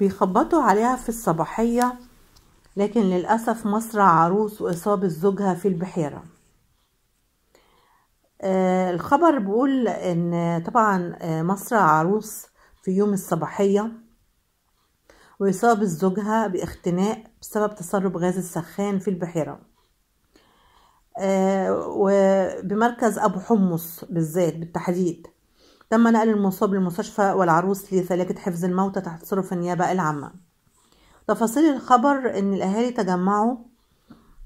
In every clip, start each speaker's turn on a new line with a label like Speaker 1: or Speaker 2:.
Speaker 1: بيخبطوا عليها في الصباحية لكن للأسف مصر عروس وإصابة زوجها في البحيرة آه الخبر بيقول إن طبعا آه، مصر عروس في يوم الصباحية وإصابة زوجها باختناق بسبب تسرب غاز السخان في البحيرة آه وبمركز أبو حمص بالذات بالتحديد تم نقل المصاب للمستشفى والعروس لسلاكة حفظ الموتى تحت تصرف النيابة العامة تفاصيل الخبر إن الأهالي تجمعوا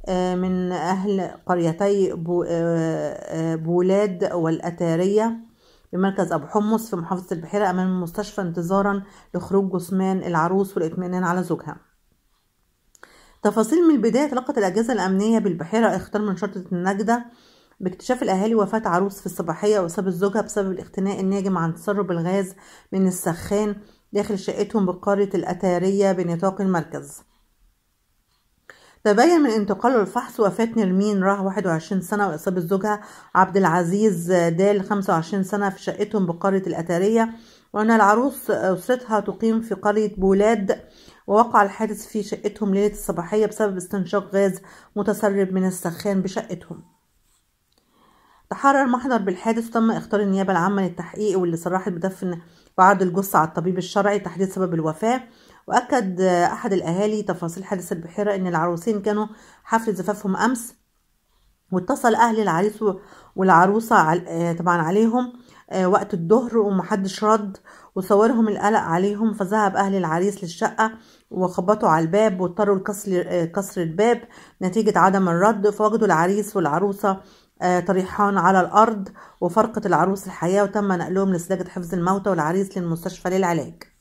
Speaker 1: آه، من أهل قريتي آه، آه، بولاد والأتارية بمركز أبو حمص في محافظة البحيرة أمام المستشفى انتظارا لخروج جثمان العروس والإطمئنان على زوجها تفاصيل من البداية تلقت الأجهزة الأمنية بالبحيرة اختار من شرطة النجدة باكتشاف الأهالي وفاة عروس في الصباحية وإصابة زوجها بسبب الاختناق الناجم عن تسرب الغاز من السخان داخل شقتهم بقارة الأتارية بنطاق المركز تبين من انتقاله الفحص وفاة نرمين راه 21 سنة وإصابة زوجها عبد العزيز دال 25 سنة في شقتهم بقارة الأتارية وأن العروس أسرتها تقيم في قرية بولاد ووقع الحادث في شقتهم ليلة الصباحية بسبب استنشاق غاز متسرب من السخان بشقتهم تحرر المحضر بالحادث وتم اختار النيابة العامة للتحقيق واللي صرحت بدفن وعرض الجثة على الطبيب الشرعي تحديد سبب الوفاة وأكد أحد الأهالي تفاصيل حادث البحيرة إن العروسين كانوا حفل زفافهم أمس واتصل أهل العريس والعروسة آه، طبعا عليهم آه، وقت الظهر ومحدش رد وصورهم القلق عليهم فذهب أهل العريس للشقة وخبطوا على الباب واضطروا لكسر آه، الباب نتيجة عدم الرد فوجدوا العريس والعروسة آه، طريحان على الأرض وفرقت العروس الحياة وتم نقلهم لسلاجة حفظ الموتى والعريس للمستشفى للعلاج